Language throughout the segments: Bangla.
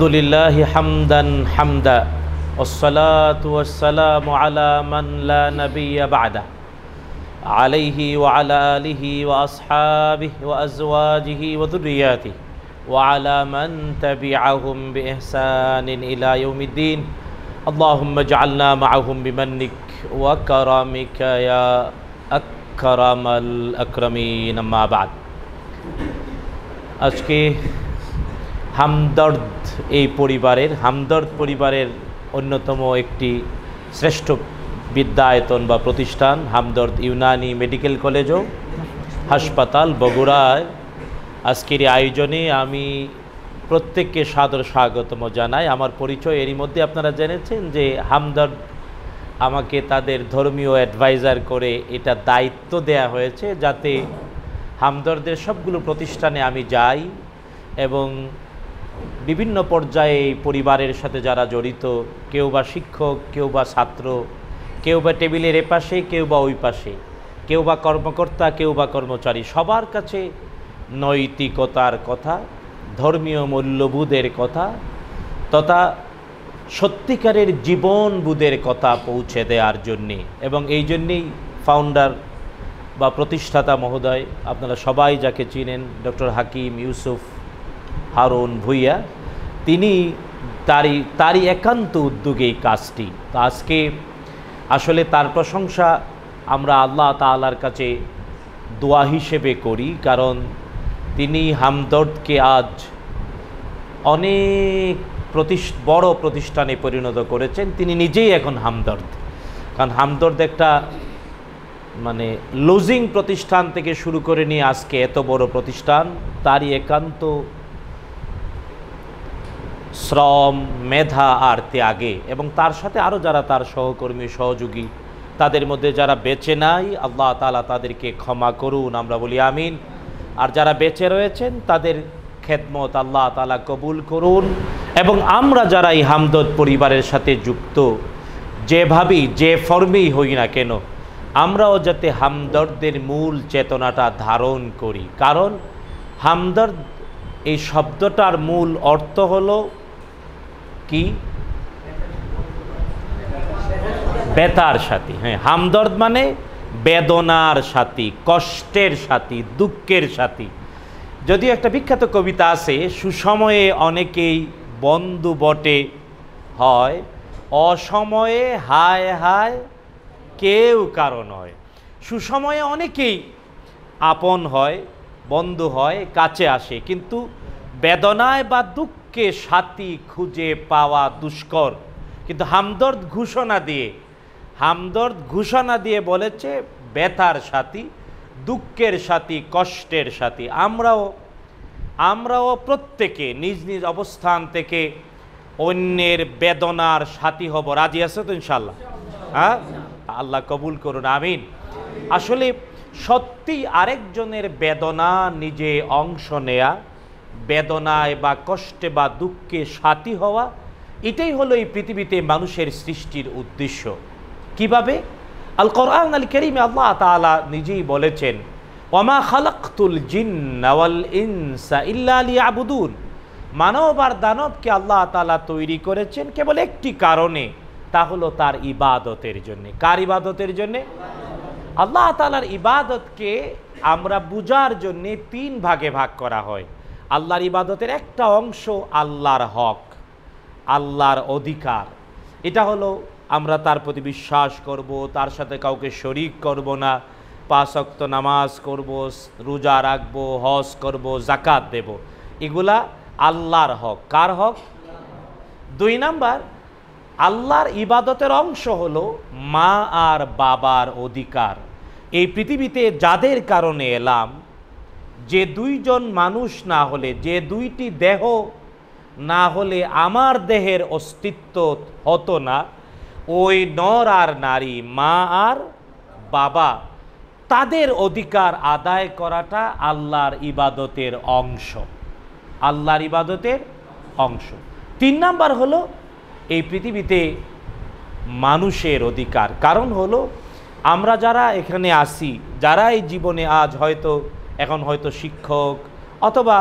Alhamdulillahi hamdan hamda Wassalatu wassalamu ala man la nabiyya ba'da Alayhi wa ala alihi wa ashabihi wa azwajihi wa dhurriyatihi Wa ala man tabi'ahum bi ihsanin ila yawmiddin Allahumma ja'alna ma'ahum bimannik wa karamika ya akram al akramin amma ba'd আজকে হামদর্দ এই পরিবারের হামদর্দ পরিবারের অন্যতম একটি শ্রেষ্ঠ বিদ্যায়তন বা প্রতিষ্ঠান হামদর্দ ইউনানি মেডিকেল কলেজও হাসপাতাল বগুড়ায় আজকের আয়োজনে আমি প্রত্যেককে সাদর স্বাগতম জানাই আমার পরিচয় এরই মধ্যে আপনারা জেনেছেন যে হামদর্দ আমাকে তাদের ধর্মীয় অ্যাডভাইজার করে এটা দায়িত্ব দেয়া হয়েছে যাতে হামদর্দের সবগুলো প্রতিষ্ঠানে আমি যাই এবং বিভিন্ন পর্যায়ে পরিবারের সাথে যারা জড়িত কেউ বা শিক্ষক কেউ বা ছাত্র কেউ বা টেবিলের এপাশে কেউ বা ওই পাশে কেউ বা কর্মকর্তা কেউ বা কর্মচারী সবার কাছে নৈতিকতার কথা ধর্মীয় মূল্যবোধের কথা তথা সত্যিকারের জীবনবোধের কথা পৌঁছে দেওয়ার জন্যে এবং এই জন্যেই ফাউন্ডার বা প্রতিষ্ঠাতা মহোদয় আপনারা সবাই যাকে চিনেন ডক্টর হাকিম ইউসুফ হারুন ভুইয়া তিনি তারই তারই একান্ত উদ্যোগে এই কাজটি তো আজকে আসলে তার প্রশংসা আমরা আল্লাহ তালার কাছে দোয়া হিসেবে করি কারণ তিনি হামদর্দকে আজ অনেক প্রতি বড় প্রতিষ্ঠানে পরিণত করেছেন তিনি নিজেই এখন হামদর্দ কারণ হামদর্দ একটা মানে লুজিং প্রতিষ্ঠান থেকে শুরু করে নিয়ে আজকে এত বড় প্রতিষ্ঠান তারই একান্ত শ্রম মেধা আর ত্যাগে এবং তার সাথে আরও যারা তার সহকর্মী সহযোগী তাদের মধ্যে যারা বেঁচে নাই আল্লাহ তালা তাদেরকে ক্ষমা করুন আমরা বলি আমিন আর যারা বেঁচে রয়েছেন তাদের খেদমত আল্লাহ তালা কবুল করুন এবং আমরা যারা এই হামদত পরিবারের সাথে যুক্ত যেভাবেই যে ফর্মেই হই না কেন আমরাও যাতে হামদর্দের মূল চেতনাটা ধারণ করি কারণ হামদর্দ এই শব্দটার মূল অর্থ হলো কি বেতার সাথী হ্যাঁ হামদর্দ মানে বেদনার সাথী কষ্টের সাথী দুঃখের সাথী যদিও একটা বিখ্যাত কবিতা আছে সুসময়ে অনেকেই বন্ধু বটে হয় অসময়ে হায় হায় কেউ কারণ হয় সুসময়ে অনেকেই আপন হয় বন্ধু হয় কাছে আসে কিন্তু বেদনায় বা দুঃখ কে সাথী খুঁজে পাওয়া দুষ্কর কিন্তু হামদর্দ ঘোষণা দিয়ে হামদর্দ ঘোষণা দিয়ে বলেছে ব্যথার সাথী দুঃখের সাথী কষ্টের সাথী আমরাও আমরাও প্রত্যেকে নিজ নিজ অবস্থান থেকে অন্যের বেদনার সাথী হব রাজি আছে তো ইনশাল্লাহ হ্যাঁ আল্লাহ কবুল করুন আমিন আসলে সত্যি আরেকজনের বেদনা নিজে অংশ নেয়া বেদনায় বা কষ্টে বা দুঃখে সাথী হওয়া এটাই হলো এই পৃথিবীতে মানুষের সৃষ্টির উদ্দেশ্য কিভাবে আল কোরআন আল কেরিম আল্লাহ তালা নিজেই বলেছেন ওমা খালাকুল জিনাল মানব আর দানবকে আল্লাহ তালা তৈরি করেছেন কেবল একটি কারণে তা হলো তার ইবাদতের জন্য কার ইবাদতের জন্যে আল্লাহ তালার ইবাদতকে আমরা বুজার জন্যে তিন ভাগে ভাগ করা হয় আল্লাহর ইবাদতের একটা অংশ আল্লাহর হক আল্লাহর অধিকার এটা হলো আমরা তার প্রতি বিশ্বাস করব তার সাথে কাউকে শরিক করব না পাশক্ত নামাজ করব রোজা রাখব হজ করব জাকাত দেব এগুলা আল্লাহর হক কার হক দুই নাম্বার আল্লাহর ইবাদতের অংশ হলো মা আর বাবার অধিকার এই পৃথিবীতে যাদের কারণে এলাম যে দুইজন মানুষ না হলে যে দুইটি দেহ না হলে আমার দেহের অস্তিত্ব হতো না ওই নর আর নারী মা আর বাবা তাদের অধিকার আদায় করাটা আল্লাহর ইবাদতের অংশ আল্লাহর ইবাদতের অংশ তিন নাম্বার হলো এই পৃথিবীতে মানুষের অধিকার কারণ হলো আমরা যারা এখানে আসি যারা এই জীবনে আজ হয়তো এখন হয়তো শিক্ষক অথবা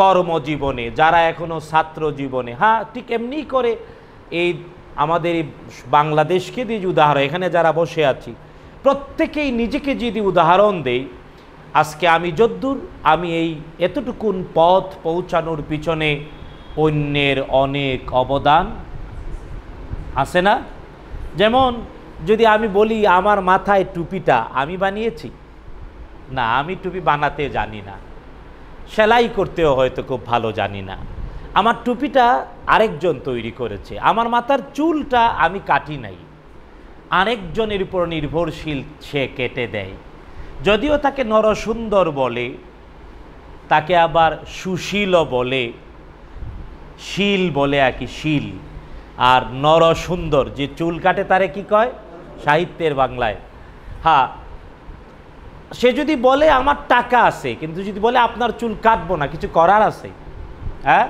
কর্মজীবনে যারা এখনও ছাত্র জীবনে হ্যাঁ ঠিক এমনি করে এই আমাদের এই বাংলাদেশকে দিয়ে যে উদাহরণ এখানে যারা বসে আছি প্রত্যেকেই নিজেকে যদি উদাহরণ দেই আজকে আমি যদ্দূর আমি এই এতটুকুন পথ পৌঁছানোর পিছনে অন্যের অনেক অবদান আছে না যেমন যদি আমি বলি আমার মাথায় টুপিটা আমি বানিয়েছি না আমি টুপি বানাতে জানি না সেলাই করতেও হয়তো খুব ভালো জানি না আমার টুপিটা আরেকজন তৈরি করেছে আমার মাথার চুলটা আমি কাটি নাই আরেকজনের উপর নির্ভরশীল সে কেটে দেয় যদিও তাকে নরসুন্দর বলে তাকে আবার সুশীলও বলে শীল বলে আর কি শীল আর নরসুন্দর যে চুল কাটে তারে কি কয় সাহিত্যের বাংলায় হ্যাঁ সে যদি বলে আমার টাকা আছে কিন্তু যদি বলে আপনার চুল কাটবো না কিছু করার আছে হ্যাঁ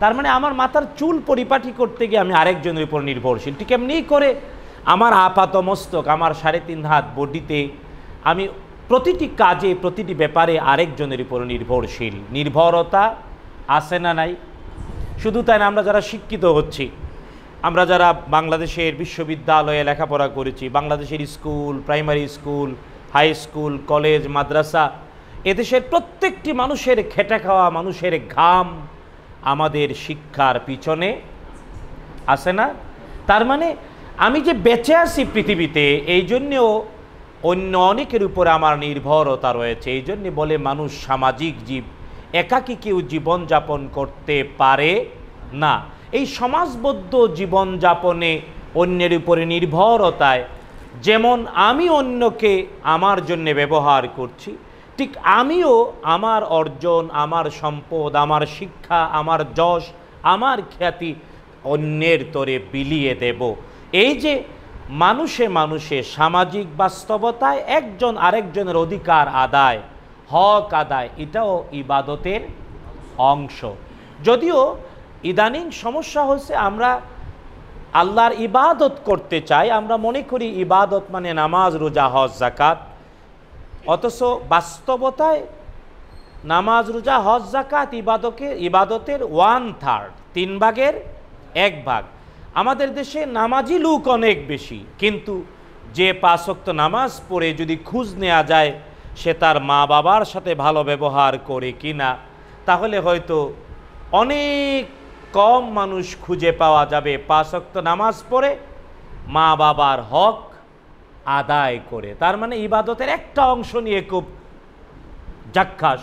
তার মানে আমার মাথার চুল পরিপাটি করতে গিয়ে আমি আরেকজনের উপর নির্ভরশীল ঠিক এমনি করে আমার আপাত মস্তক আমার সাড়ে তিন হাত বডিতে আমি প্রতিটি কাজে প্রতিটি ব্যাপারে আরেকজনের উপর নির্ভরশীল নির্ভরতা আছে না নাই শুধু তাই না আমরা যারা শিক্ষিত হচ্ছি আমরা যারা বাংলাদেশের বিশ্ববিদ্যালয়ে লেখাপড়া করেছি বাংলাদেশের school primary school high school college মাদ্রাসা এদেশের প্রত্যেকটি মানুষের খেটে খাওয়া মানুষের ঘাম আমাদের শিক্ষার পিছনে আসে না তার মানে আমি যে বেঁচে আছি পৃথিবীতে এই জন্যেও অন্য অনেকের উপর আমার নির্ভরতা রয়েছে এই জন্যে বলে মানুষ সামাজিক জীব একাকী কেউ জীবনযাপন করতে পারে না এই সমাজবদ্ধ জীবনযাপনে অন্যের উপরে নির্ভরতায় যেমন আমি অন্যকে আমার জন্যে ব্যবহার করছি ঠিক আমিও আমার অর্জন আমার সম্পদ আমার শিক্ষা আমার যশ আমার খ্যাতি অন্যের তরে বিলিয়ে দেব এই যে মানুষে মানুষে সামাজিক বাস্তবতায় একজন আরেকজনের অধিকার আদায় হক আদায় এটাও ইবাদতের অংশ যদিও ইদানিং সমস্যা হচ্ছে আমরা আল্লাহর ইবাদত করতে চাই আমরা মনে করি ইবাদত মানে নামাজ রোজা হজ জাকাত অথচ বাস্তবতায় নামাজ রোজা হজ জাকাত ইবাদকে ইবাদতের ওয়ান থার্ড তিন ভাগের এক ভাগ আমাদের দেশে নামাজি লুক অনেক বেশি কিন্তু যে পাশক্ত নামাজ পড়ে যদি খুঁজ নেওয়া যায় সে তার মা বাবার সাথে ভালো ব্যবহার করে কিনা তাহলে হয়তো অনেক কম মানুষ খুঁজে পাওয়া যাবে পাঁচক্ত নামাজ পড়ে মা বাবার হক আদায় করে তার মানে ইবাদতের একটা অংশ নিয়ে খুব যাক্ষাস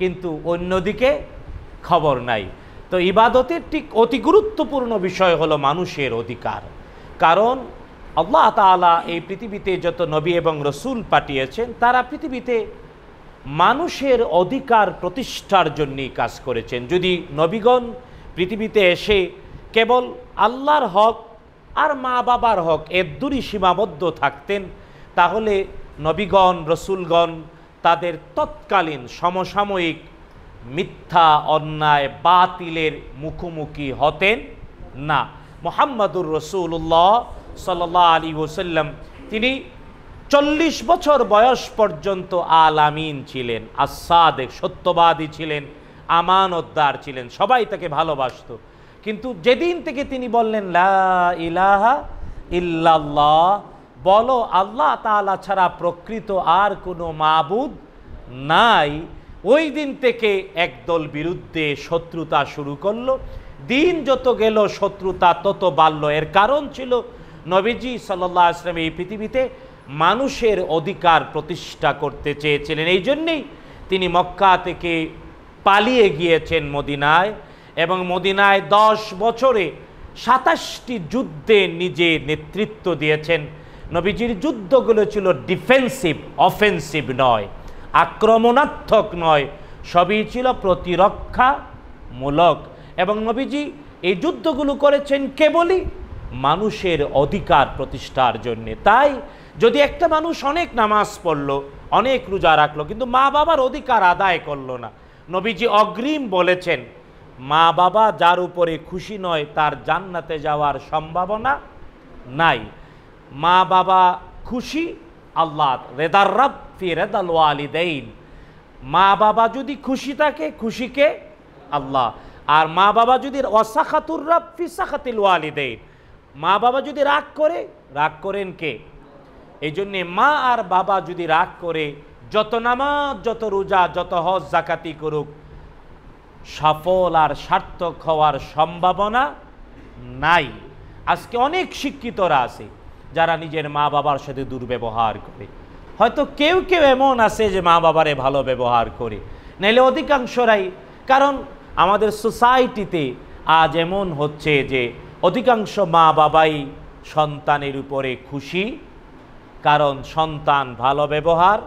কিন্তু অন্যদিকে খবর নাই তো ইবাদতের ঠিক অতি গুরুত্বপূর্ণ বিষয় হলো মানুষের অধিকার কারণ আল্লাহ তালা এই পৃথিবীতে যত নবী এবং রসুল পাঠিয়েছেন তারা পৃথিবীতে মানুষের অধিকার প্রতিষ্ঠার জন্যেই কাজ করেছেন যদি নবীগণ পৃথিবীতে এসে কেবল আল্লাহর হক আর মা বাবার হক এর দূরই সীমাবদ্ধ থাকতেন তাহলে নবীগণ রসুলগণ তাদের তৎকালীন সমসাময়িক মিথ্যা অন্যায় বাতিলের মুখোমুখি হতেন না মোহাম্মদুর রসুল্লাহ সাল আলী ওসাল্লাম তিনি চল্লিশ বছর বয়স পর্যন্ত আল আমিন ছিলেন আসাদেক সত্যবাদী ছিলেন আমানতদার ছিলেন সবাই তাকে ভালোবাসত কিন্তু যেদিন থেকে তিনি বললেন লা বলো আল্লাহ তালা ছাড়া প্রকৃত আর কোনো মাবুদ নাই ওই দিন থেকে একদল বিরুদ্ধে শত্রুতা শুরু করলো দিন যত গেল শত্রুতা তত বাড়ল এর কারণ ছিল নবীজি সাল্লাহ আসলাম এই পৃথিবীতে মানুষের অধিকার প্রতিষ্ঠা করতে চেয়েছিলেন এই জন্যেই তিনি মক্কা থেকে পালিয়ে গিয়েছেন মদিনায় এবং মদিনায় দশ বছরে সাতাশটি যুদ্ধে নিজে নেতৃত্ব দিয়েছেন নবীজির যুদ্ধগুলো ছিল ডিফেন্সিভ অফেন্সিভ নয় আক্রমণাত্মক নয় সবই ছিল প্রতিরক্ষামূলক এবং নবীজি এই যুদ্ধগুলো করেছেন কেবলই মানুষের অধিকার প্রতিষ্ঠার জন্যে তাই যদি একটা মানুষ অনেক নামাজ পড়লো অনেক রোজা রাখলো কিন্তু মা বাবার অধিকার আদায় করলো না নবীজি অগ্রিম বলেছেন মা বাবা যার উপরে খুশি নয় তার জান্নাতে যাওয়ার সম্ভাবনা নাই মা বাবা খুশি আল্লাহ রেদার রব ফি রেদাল ওয়ালিদাইন মা বাবা যদি খুশি থাকে খুশিকে আল্লাহ আর মা বাবা যদি অসাখাতুর রব ফি সাখাতিল ওয়ালিদাইন মা বাবা যদি রাগ করে রাগ করেন কে এই জন্যে মা আর বাবা যদি রাগ করে যত নামাজ যত রোজা যত হজ জাকাতি করুক সফল আর সার্থক হওয়ার সম্ভাবনা নাই আজকে অনেক শিক্ষিতরা আছে যারা নিজের মা বাবার সাথে দুর্ব্যবহার করে হয়তো কেউ কেউ এমন আছে যে মা বাবারে ভালো ব্যবহার করে নাইলে অধিকাংশরাই কারণ আমাদের সোসাইটিতে আজ এমন হচ্ছে যে অধিকাংশ মা বাবাই সন্তানের উপরে খুশি কারণ সন্তান ভালো ব্যবহার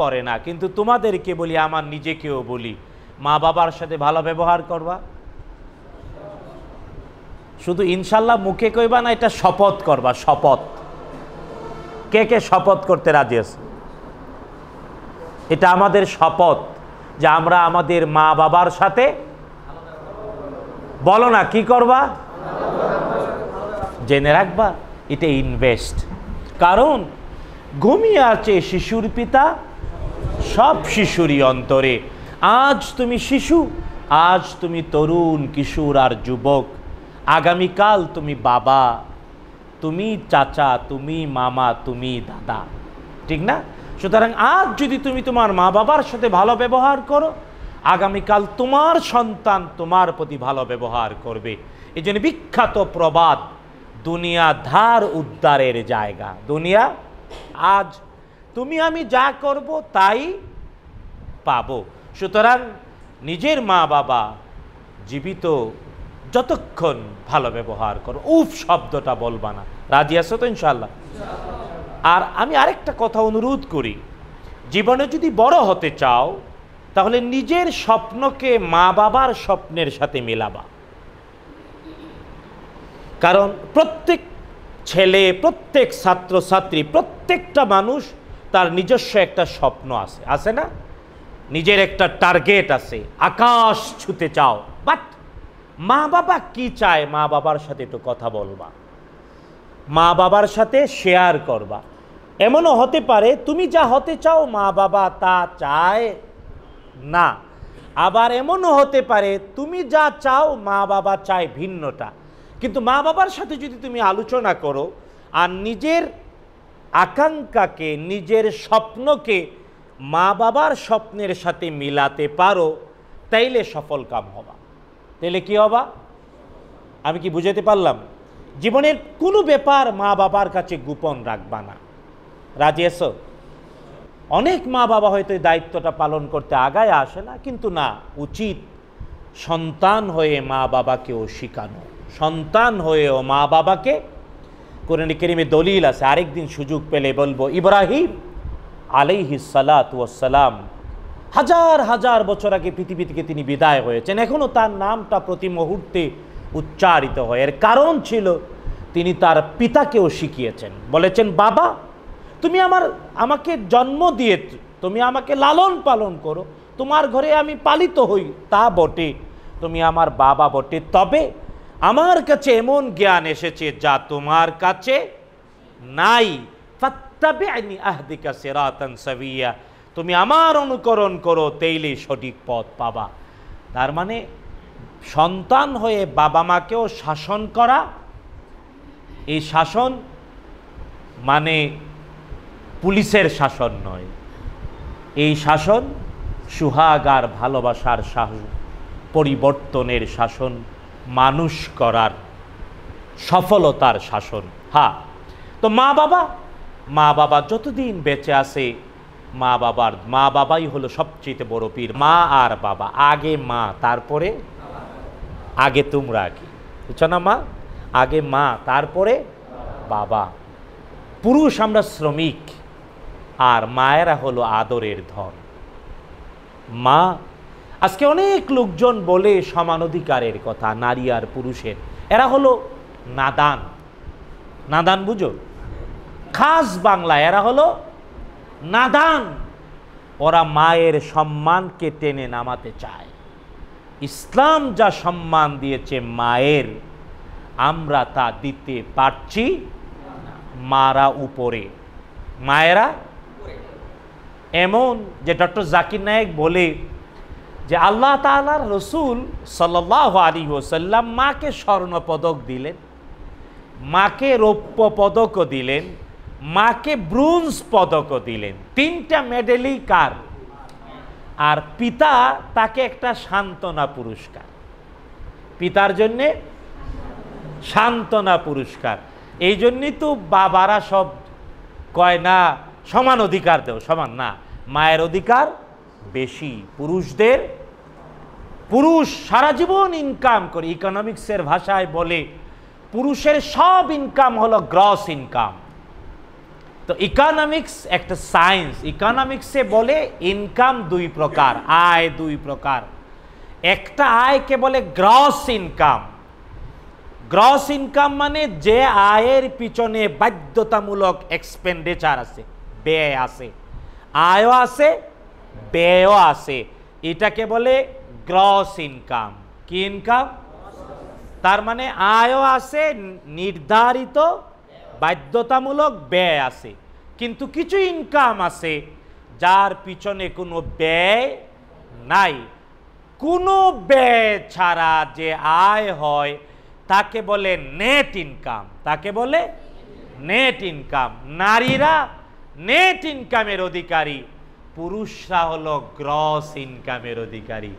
করে না কিন্তু তোমাদেরকে বলি আমার নিজেকেও বলি মা বাবার সাথে ভালো ব্যবহার করবা শুধু ইনশাল্লাহ মুখে কইবা না এটা শপথ করবা শপথ কে কে শপথ করতে রাজি আছে এটা আমাদের শপথ যে আমরা আমাদের মা বাবার সাথে বলো না কি করবা জেনে রাখবা এটা ইনভেস্ট কারণ ঘুমিয়ে আছে শিশুর পিতা সব শিশুরই অন্তরে আজ তুমি শিশু আজ তুমি তরুণ কিশোর আর যুবক আগামীকাল তুমি বাবা তুমি চাচা তুমি মামা তুমি দাদা ঠিক না সুতরাং আজ যদি তুমি তোমার মা বাবার সাথে ভালো ব্যবহার করো আগামীকাল তোমার সন্তান তোমার প্রতি ভালো ব্যবহার করবে এই জন্য বিখ্যাত প্রবাদ দুনিয়া ধার উদ্ধারের জায়গা দুনিয়া আজ তুমি আমি যা করব তাই পাব সুতরাং নিজের মা বাবা জীবিত যতক্ষণ ভালো ব্যবহার করো উফ শব্দটা বলবা না রাজি আসো তো ইনশাল্লাহ আর আমি আরেকটা কথা অনুরোধ করি জীবনে যদি বড় হতে চাও তাহলে নিজের স্বপ্নকে মা বাবার স্বপ্নের সাথে মেলাবা কারণ প্রত্যেক ছেলে প্রত্যেক ছাত্রছাত্রী প্রত্যেকটা মানুষ তার নিজস্ব একটা স্বপ্ন আছে আছে না নিজের একটা টার্গেট আছে আকাশ ছুতে চাও বাট মা বাবা কি চায় মা বাবার সাথে একটু কথা বলবা মা বাবার সাথে শেয়ার করবা এমনও হতে পারে তুমি যা হতে চাও মা বাবা তা চায় না আবার এমনও হতে পারে তুমি যা চাও মা বাবা চায় ভিন্নটা কিন্তু মা বাবার সাথে যদি তুমি আলোচনা করো আর নিজের আকাঙ্ক্ষাকে নিজের স্বপ্নকে মা বাবার স্বপ্নের সাথে মিলাতে পারো তাইলে সফল কাম হবা তাইলে কি হবা আমি কি বুঝাতে পারলাম জীবনের কোনো ব্যাপার মা বাবার কাছে গোপন রাখবা না রাজি এসো অনেক মা বাবা হয়তো এই দায়িত্বটা পালন করতে আগায় আসে না কিন্তু না উচিত সন্তান হয়ে মা বাবাকেও শিখানো সন্তান হয়েও মা বাবাকে কোরআন করিমে দলিল আছে আরেকদিন সুযোগ পেলে বলবো ইব্রাহিম আলাইহি সালাত সালাম হাজার হাজার বছর আগে পৃথিবী থেকে তিনি বিদায় হয়েছেন এখনও তার নামটা প্রতি মুহূর্তে উচ্চারিত হয় এর কারণ ছিল তিনি তার পিতাকেও শিখিয়েছেন বলেছেন বাবা তুমি আমার আমাকে জন্ম দিয়ে তুমি আমাকে লালন পালন করো তোমার ঘরে আমি পালিত হই তা বটে তুমি আমার বাবা বটে তবে আমার কাছে এমন জ্ঞান এসেছে যা তোমার কাছে নাই আইনি সাবিয়া তুমি আমার অনুকরণ করো তেইলে সঠিক পথ পাবা তার মানে সন্তান হয়ে বাবা মাকেও শাসন করা এই শাসন মানে পুলিশের শাসন নয় এই শাসন সুহাগার ভালোবাসার শাসন পরিবর্তনের শাসন মানুষ করার সফলতার শাসন হ্যাঁ তো মা বাবা মা বাবা যতদিন বেঁচে আছে মা বাবার মা বাবাই হলো সবচেয়ে বড় পীর মা আর বাবা আগে মা তারপরে আগে তোমরা কি বুঝছো না মা আগে মা তারপরে বাবা পুরুষ আমরা শ্রমিক আর মায়েরা হলো আদরের ধন মা আজকে অনেক লোকজন বলে সমান অধিকারের কথা নারী আর পুরুষের এরা হলো নাদান নাদান বুঝো খাস বাংলা এরা হলো নাদান ওরা মায়ের সম্মানকে টেনে নামাতে চায় ইসলাম যা সম্মান দিয়েছে মায়ের আমরা তা দিতে পারছি মারা উপরে মায়েরা এমন যে ডক্টর জাকির নায়েক বলে যে আল্লাহ তালার রসুল সাল্লাহ আলী হোসাল্লাম মাকে স্বর্ণ পদক দিলেন মাকে রৌপ্য পদকও দিলেন মাকে ব্রুঞ্জ পদকও দিলেন তিনটা মেডেলই কার আর পিতা তাকে একটা সান্ত্বনা পুরস্কার পিতার জন্যে সান্ত্বনা পুরস্কার এই জন্যই তো বাবারা সব কয় না সমান অধিকার দেও সমান না মায়ের অধিকার বেশি পুরুষদের পুরুষ সারা জীবন ইনকাম করে ইকোনমিক্সের ভাষায় বলে পুরুষের সব ইনকাম হলো গ্রস ইনকাম তো ইকোনমিক্স একটা সায়েন্স ইকোনমিক্সে বলে ইনকাম দুই প্রকার আয় দুই প্রকার একটা আয়কে বলে গ্রস ইনকাম গ্রস ইনকাম মানে যে আয়ের পিছনে বাধ্যতামূলক এক্সপেন্ডিচার আছে ব্যয় আছে আয়ও আছে ব্যয়ও আছে এটাকে বলে গ্রস ইনকাম কি ইনকাম তার মানে আয়ও আছে নির্ধারিত বাধ্যতামূলক ব্যয় আছে কিন্তু কিছু ইনকাম আছে যার পিছনে কোনো ব্যয় নাই কোনো ব্যয় ছাড়া যে আয় হয় তাকে বলে নেট ইনকাম তাকে বলে নেট ইনকাম নারীরা নেট ইনকামের অধিকারী পুরুষরা হলো গ্রস ইনকামের অধিকারী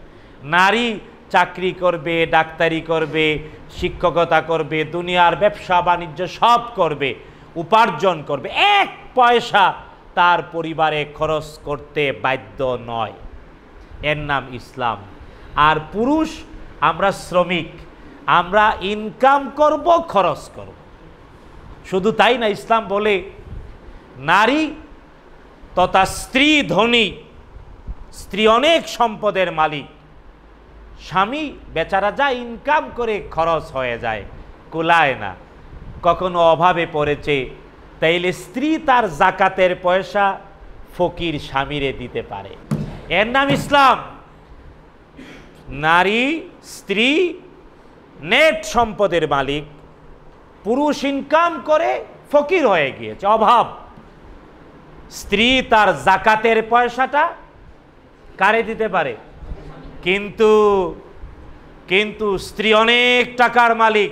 নারী চাকরি করবে ডাক্তারি করবে শিক্ষকতা করবে দুনিয়ার ব্যবসা বাণিজ্য সব করবে উপার্জন করবে এক পয়সা তার পরিবারে খরচ করতে বাধ্য নয় এর নাম ইসলাম আর পুরুষ আমরা শ্রমিক আমরা ইনকাম করব খরচ করব শুধু তাই না ইসলাম বলে নারী তথা স্ত্রী ধনী স্ত্রী অনেক সম্পদের মালিক স্বামী বেচারা যা ইনকাম করে খরচ হয়ে যায় কুলায় না কখনো অভাবে পড়েছে তাইলে স্ত্রী তার জাকাতের পয়সা ফকির স্বামীরে দিতে পারে এর নাম ইসলাম নারী স্ত্রী নেট সম্পদের মালিক পুরুষ ইনকাম করে ফকির হয়ে গিয়েছে অভাব স্ত্রী তার জাকাতের পয়সাটা কারে দিতে পারে কিন্তু কিন্তু স্ত্রী অনেক টাকার মালিক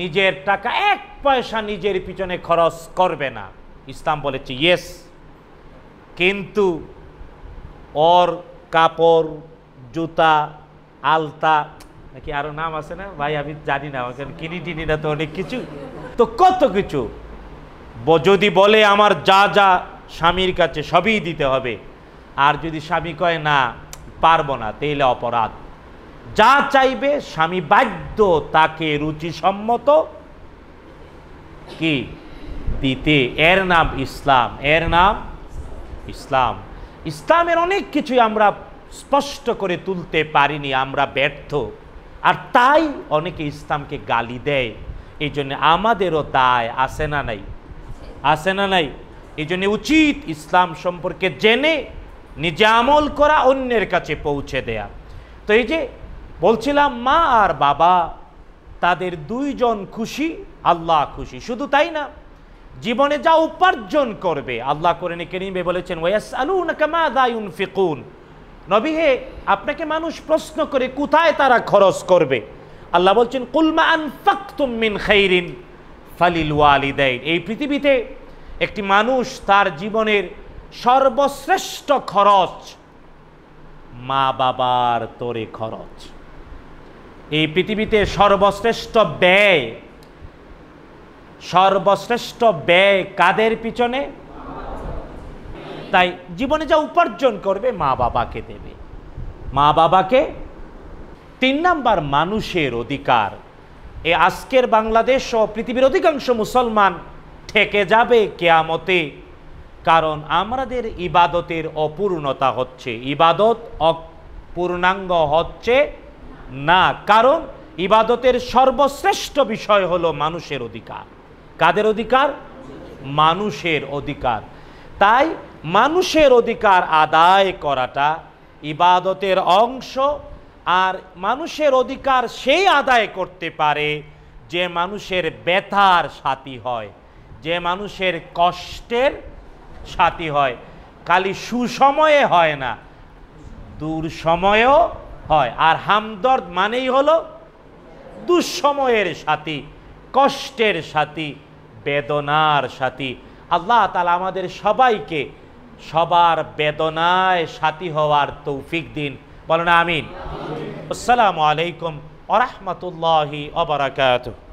নিজের টাকা এক পয়সা নিজের পিছনে খরচ করবে না ইসলাম বলেছে ইয়েস কিন্তু ওর কাপড় জুতা আলতা নাকি আরও নাম আছে না ভাই আমি জানি না কারণ কিনি টিনি না তো অনেক কিছু তো কত কিছু যদি বলে আমার যা যা স্বামীর কাছে সবই দিতে হবে আর যদি স্বামী কয় না পারবো না তেলে অপরাধ যা চাইবে স্বামী বাধ্য তাকে রুচিসম্মত কি দিতে এর নাম ইসলাম এর নাম ইসলাম ইসলামের অনেক কিছুই আমরা স্পষ্ট করে তুলতে পারিনি আমরা ব্যর্থ আর তাই অনেকে ইসলামকে গালি দেয় এই জন্য আমাদেরও দায় আসে না নাই আসে না নাই এই জন্য উচিত ইসলাম সম্পর্কে জেনে নিজে আমল করা অন্যের কাছে পৌঁছে দেয়া তো এই যে বলছিলাম মা আর বাবা তাদের দুইজন খুশি আল্লাহ খুশি শুধু তাই না জীবনে যা উপার্জন করবে আল্লাহ করে নিকে নিবে বলেছেন ওয়াস আলু দায়ুন ফিকুন নবী আপনাকে মানুষ প্রশ্ন করে কোথায় তারা খরচ করবে আল্লাহ বলছেন কুলমা আন ফাকতুম মিন খাইরিন ফালিল ওয়ালিদাইন এই পৃথিবীতে একটি মানুষ তার জীবনের সর্বশ্রেষ্ঠ খরচ মা বাবার তোরে খরচ এই পৃথিবীতে সর্বশ্রেষ্ঠ ব্যয় সর্বশ্রেষ্ঠ ব্যয় কাদের পিছনে তাই জীবনে যা উপার্জন করবে মা বাবাকে দেবে মা বাবাকে তিন নাম্বার মানুষের অধিকার এ আজকের বাংলাদেশ ও পৃথিবীর অধিকাংশ মুসলমান থেকে যাবে কেয়ামতে কারণ আমাদের ইবাদতের অপূর্ণতা হচ্ছে ইবাদত অপূর্ণাঙ্গ হচ্ছে না কারণ ইবাদতের সর্বশ্রেষ্ঠ বিষয় হলো মানুষের অধিকার কাদের অধিকার মানুষের অধিকার তাই মানুষের অধিকার আদায় করাটা ইবাদতের অংশ আর মানুষের অধিকার সেই আদায় করতে পারে যে মানুষের ব্যথার সাথী হয় যে মানুষের কষ্টের সাথী হয় খালি সুসময়ে হয় না দুর্সময়েও হয় আর হামদর্দ মানেই হলো দুঃসময়ের সাথী কষ্টের সাথী বেদনার সাথী আল্লাহ তালা আমাদের সবাইকে সবার বেদনায় সাথী হওয়ার তৌফিক দিন বলো না আমিন আসসালামু আলাইকুম আরহামতুল্লাহি অবরাকাত